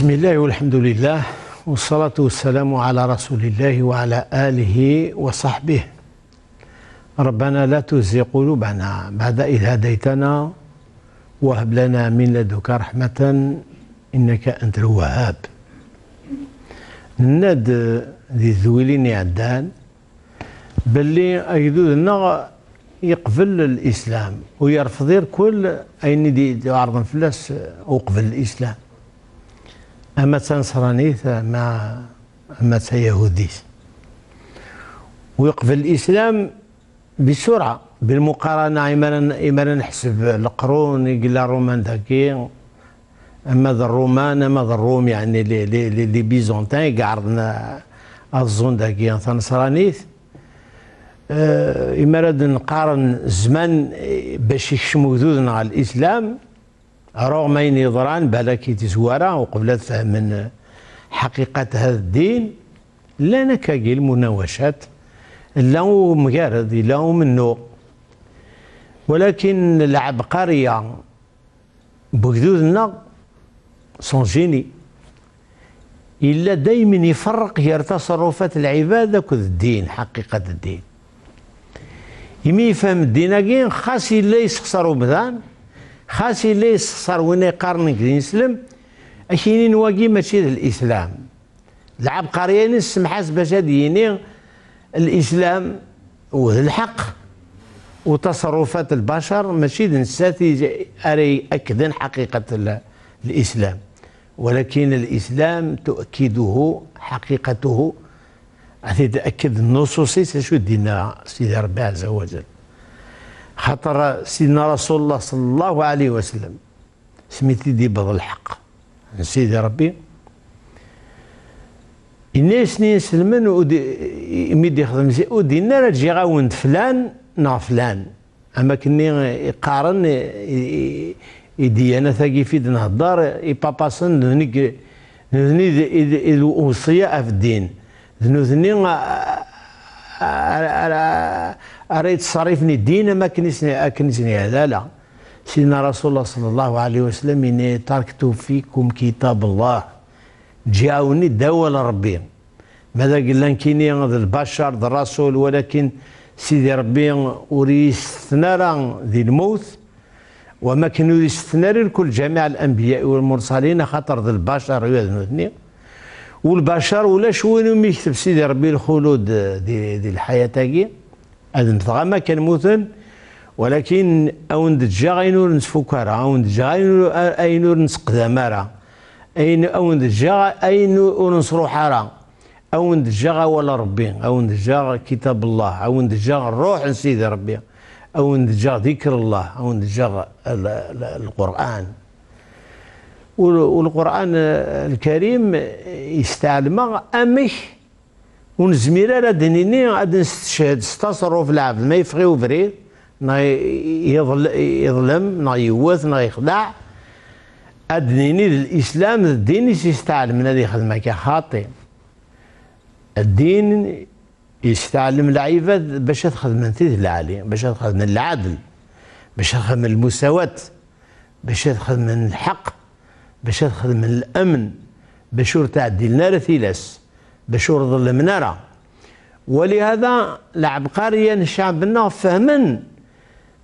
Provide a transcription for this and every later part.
بسم الله والحمد لله والصلاة والسلام على رسول الله وعلى آله وصحبه ربنا لا تزغ قلوبنا بعد إذ هديتنا وهب لنا من لدنك رحمة إنك أنت الوهاب الناد ذي الذويلين يعدان باللي أيدودنا يقبل الإسلام ويرفضير كل أين دي عرضا فلاس وقبل الإسلام اما تنصرانيت ما اما يهوديت ويقبل الاسلام بسرعه بالمقارنه اما اما نحسب القرون يقلا الرومان داكي اما ذا الرومان اما ذا الروم يعني لي لي لي بيزونتان كعرضنا الزون داكي تنصرانيث اما آه، نقارن الزمان باش يشمو ذوذنا على الاسلام رغم أين يضران بالك تزوارا وقبل فهم حقيقة هذا الدين لا نكاقي المناوشات لا مجرد لا منه ولكن العبقرية بجدودنا سون جيني إلا دايما يفرق هي تصرفات العبادة كذ الدين حقيقة الدين يمي يفهم الدين خاص إلا يسخسروا بذان خاص اللي صار وين يقارن كي يسلم اشيني نواقي ماشي الإسلام العبقرية نسمح باش هادي الإسلام والحق الحق وتصرفات البشر ماشي نساتي أري أكذن حقيقة الإسلام ولكن الإسلام تؤكده حقيقته تاكد النصوص شو دينا سيدي ربي عز وجل خاطر سيدنا رسول الله صلى الله عليه وسلم سميتي دي بض الحق سيدي ربي نين سلمان ودي ميد يخدم زي نار تجي غاوند فلان نا فلان أما كني يقارن يدي انا ثاقي في بابا سن ذنيك ذني الوصية في الدين ذني اريد تصرفني دينا ما كنسني اكنسني هذا لا سيدنا رسول الله صلى الله عليه وسلم إني تركت فيكم كتاب الله جاوني دول ربي ماذا قلنا كيني البشر الرسول ولكن سيدي ربي وريستنا ذي الموت وما كانوا يستنار لكل جميع الانبياء والمرسلين خاطر ذي البشر يذنثني والبشر ولا شوين يكتب سيدي ربي الخلود دي, الحياه تاعي هذا ما كان موثن ولكن اون دجا غينور نسفوكارا اون دجا غينور أينور نسقدامارا اين اون دجا أينور نسروحارا راه اون دجا ولا ربي اون دجا كتاب الله اون دجا الروح سيدي ربي اون دجا ذكر الله اون دجا القران والقران الكريم يستعلم أمش ونزمير راه دنيني غادي نستشهد ستصرف العبد ما يفغي وفري نا يظل يظلم نا يوث نا يخدع أدنيني الإسلام الدين يستعلم من هذه خدمة كخاطي الدين يستعلم العباد باش تخدم انت العالي باش تخدم العدل باش تخدم المساواة باش تخدم الحق باش تخدم الأمن باش تاع الدين لنا ثلاث باش يرضى المنارة ولهذا العبقرية شعبنا فهمن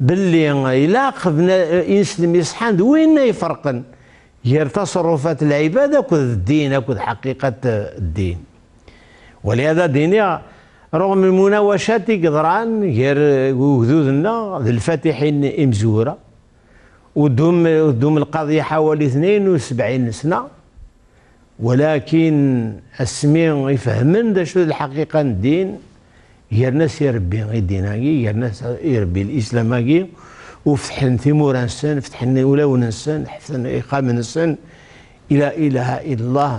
باللي يلاق ينسلم يصحان وين يفرقن غير تصرفات العبادة أكد الدين أكد حقيقة الدين ولهذا دينيا رغم المناوشات قدران غير وجدودنا الفاتحين إمزورة ودوم دوم القضية حوالي 72 سنة ولكن اسمين يفهمن دا شو الحقيقه الدين الناس يربي الديناكي الناس يربي الاسلاماكي وفتحن ثمور نسن فتحن ولون نسن حفظن اقام نسن الى اله الا الله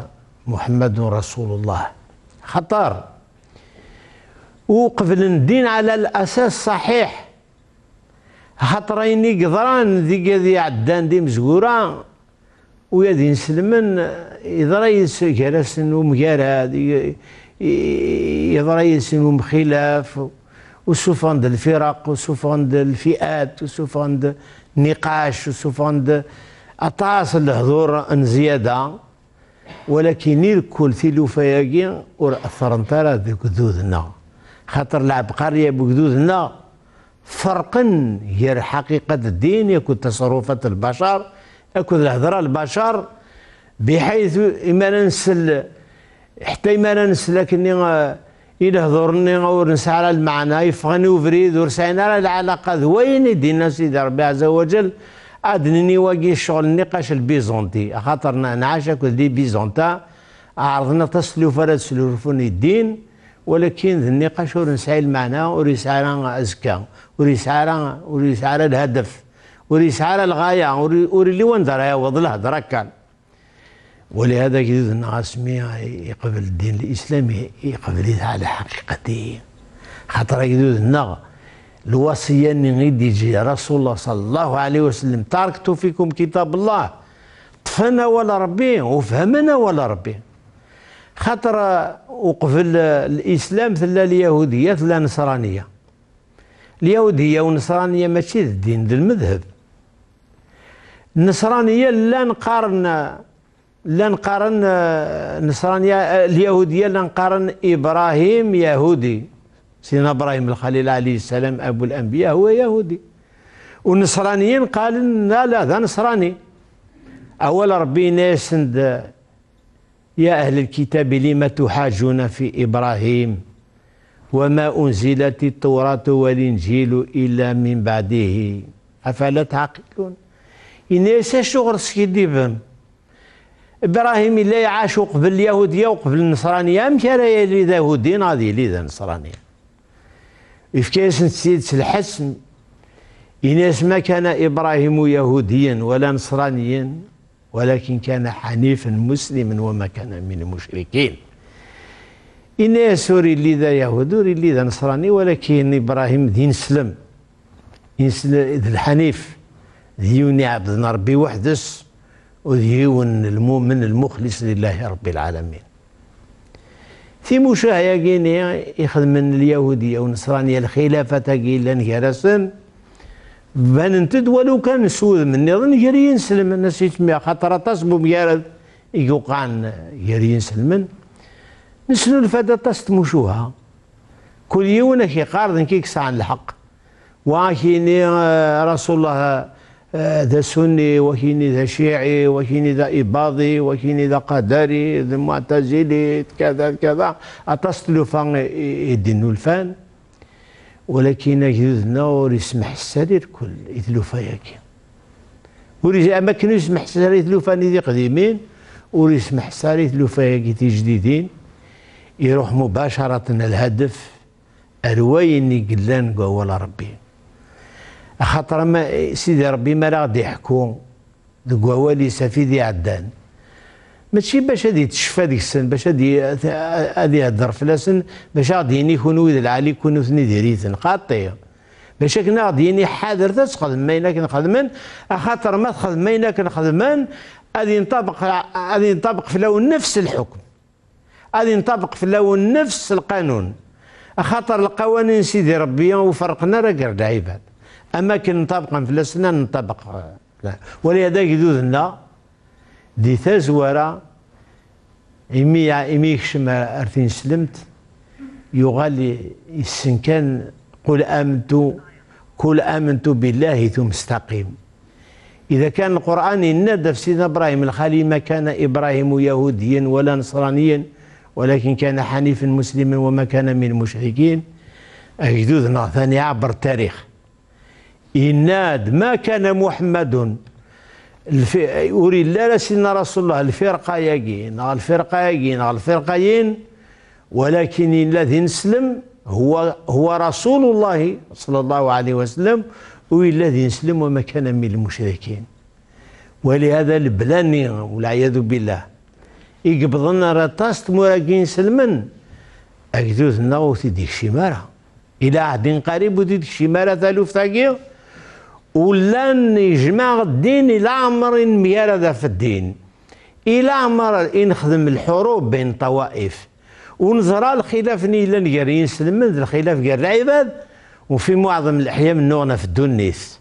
محمد رسول الله خطر وقبل الدين على الاساس صحيح خطريني قدران ذيك ذي عدان دي مزقوره وياد ينسلمن يضرا يس كراس ومقاراد يضرا يس ومخلاف وسوف عند الفرق وسوف عند الفئات وسوف عند النقاش وسوف عند أطاس الحضور ان زياده ولكن الكل في ياكي ور اثرنت راه ذوك ذوذنا خاطر العبقريه بجذودنا فرقا غير حقيقه الدين يكون تصرفات البشر أكد الهضرة البشر بحيث إما ننسى حتى إما ننسى لكني إلى هضرني ور نسعى على المعنى يفغني وفريد ور سعينا على العلاقة ذوين يدينا سيدي ربي عز وجل أدنني واقي الشغل النقاش البيزنطي خاطرنا نعاش أكد دي بيزنطا عرضنا تسلو فرد تسلوفون الدين ولكن النقاش ور المعنى ور أزكى ور يسعى الهدف ورسالة الغاية وري اللي وين درا يوض دركان ولهذا جديد النعاسمي يقبل الدين الإسلامي يقبل على حقيقته خاطر جديد النغ الوصية اللي جي رسول الله صلى الله عليه وسلم تركت فيكم كتاب الله طفنا ولا ربي وفهمنا ولا ربي خاطر وقفل الإسلام ثلا اليهودية ثلا النصرانية اليهودية والنصرانية ماشي الدين المذهب النصرانيه لا نقارن لا نقارن آه، النصرانيه آه، اليهوديه لا نقارن ابراهيم يهودي سيدنا ابراهيم الخليل عليه السلام ابو الانبياء هو يهودي والنصرانيين قال لا لا ذا نصراني اول ربي ناس آه، يا اهل الكتاب لم تحاجون في ابراهيم وما انزلت التوراه والانجيل الا من بعده افلا تعقلون ينسى شغل سكيديبهم إبراهيم إلا يعاش قبل اليهودية وقبل النصرانية أمك راه يلي ذا هودي غادي يلي ذا نصرانية إفكاس السيد الحسن إناس ما كان إبراهيم يهوديا ولا نصرانيا ولكن كان حنيفا مسلما وما كان من المشركين إناس سوري اللي ذا يهود وري اللي ذا نصراني ولكن إبراهيم دين سلم ذي الحنيف ذيوني عبد ربي وحدس وديون المؤمن المخلص لله رب العالمين في مشاهية قيني يخدم من اليهودية ونصرانية الخلافة لن يرسن بان انتد ولو كان نسود من نظن جري سلمن الناس يتميا خاطر تصبو ميارد يوقعن جري نسلمن نسلو الفدا تستمشوها كل يوم كي قارض كيكس عن الحق واكيني آه، رسول الله آه، ذا سني وكيني ذا شيعي وكيني ذا إباضي وكيني ذا قدري ذا معتزلي كذا كذا أتصلوا فان الدين الفان ولكن جذنا نور يسمح السرير كل يتلوفا ياكي ور أماكن يسمح السرير يتلوفا ذي قديمين ور يسمح السرير يتلوفا تي جديدين يروح مباشرة الهدف أروين قلان قوال ربي خاطر ما سيدي ربي ما راه غادي يحكو ذوك والي سفيدي عدان ماشي باش هادي تشفى ديك السن باش هادي هادي يهضر فلاسن باش غادي يني ولد العالي كونو ثني ديريتن قاطي باش كنا غادي يني حاضر تخدم ما إلا نخدمن خاطر ما تخدم ما كنخدمن غادي ينطبق غادي ينطبق لون نفس الحكم غادي ينطبق لون نفس القانون خاطر القوانين سيدي ربي وفرقنا راه كرد عباد أما كي في فلسنا نطبق آه، ولهذا جدودنا دي تازورة إمي إمي يكشم أرثين سلمت يغالي السنكان قل آمنت قل آمنت بالله ثم استقيم إذا كان القرآن ينادى في سيدنا إبراهيم الخليل ما كان إبراهيم يهوديا ولا نصرانيا ولكن كان حنيفا مسلما وما كان من المشركين أجدودنا ثاني عبر التاريخ يناد ما كان محمد يريد لا سيدنا رسول الله الفرقة يقين الفرقة يقين الفرقة ين ولكن الذي نسلم هو هو رسول الله صلى الله عليه وسلم والذي نسلم وما كان من المشركين ولهذا البلاني والعياذ بالله يقبضنا رطاس مراقين سلمن أكدوثنا وتديك شمارة إلى عهد قريب وتديك شمارة ثالوث ولا يجمع الدين الى عمر ميرد في الدين الى عمر نخدم الحروب بين طوائف ونزرى الخلاف نيلا غير ينسلم الخلاف غير العباد وفي معظم الاحيان نغنى في الدنيس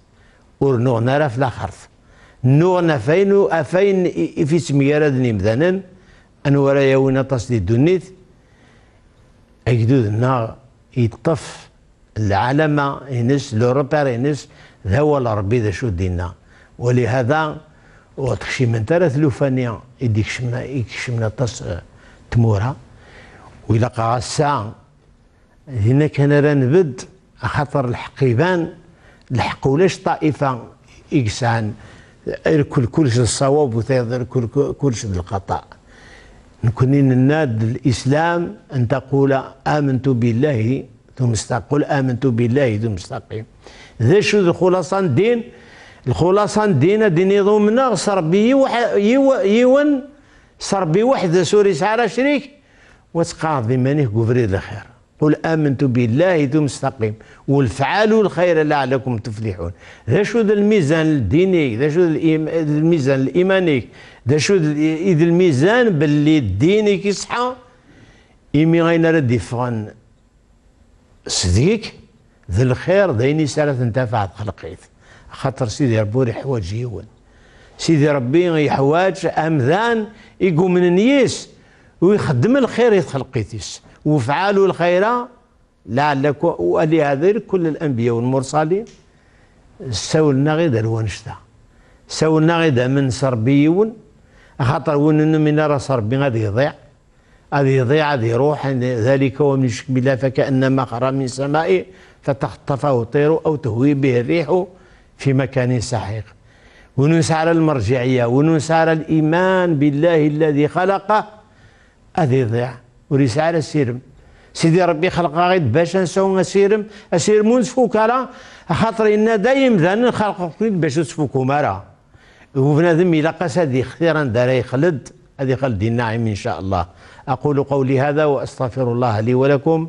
ونغنى راه في الاخر نغنى فين افين في نيمدان نمذانا انورا وين تصدي الدنيس اجدودنا يطف العلامه ينس لوروبير ينس ذا هو ربي ذا شو دينا ولهذا وتخشي من ثلاث لوفانيا يديك شمنا يكشمنا آه، طاس تمورا وإلا قاع الساعة هنا كان رانبد خاطر الحقيبان الحق ولاش طائفة إكسان يركل كلش الصواب كل كلش الخطأ نكوني نناد الإسلام أن تقول آمنت بالله ثم استقل آمنت بالله ثم استقيم ذا شو الخلاصة الدين الخلاصة الدين دين نظامنا صربي ربي يوان سربي وحده سوري سعر شريك وتقاضي ايمانه كفري الخير قل امنت بالله ذو مستقيم والفعلوا الخير لعلكم تفلحون ذا شو ذا الميزان الديني ذا شو الميزان الايماني ذا شو ذا الميزان باللي الديني كيصحى إيمي غينا ردي فغن صديق ذي الخير ذيني سالة انتفع خلقيت خاطر سيدي ربي يحواج يون سيدي ربي يحواج أمذان من نيس ويخدم الخير يتخلقيتيس وفعالوا الخير لعلك ولهذا كل الأنبياء والمرسلين سولنا غير الوانشتا سولنا غير من سربيون خاطر ون من راه صربي غادي يضيع غادي يضيع غادي يروح ذلك ومن يشك بالله فكأنما خرى من سمائه تتخطفه الطير أو تهوي به الريح في مكان سحيق على المرجعية على الإيمان بالله الذي خلقه هذه ضيع على السيرم سيدي ربي خلق غير باش السيرم السيرم اسيرمون على خاطر ان دايم ذن خلق باش نسفوكو مرا وبنادم الى قسد خيرا دار يخلد هذه خلد النعيم ان شاء الله اقول قولي هذا واستغفر الله لي ولكم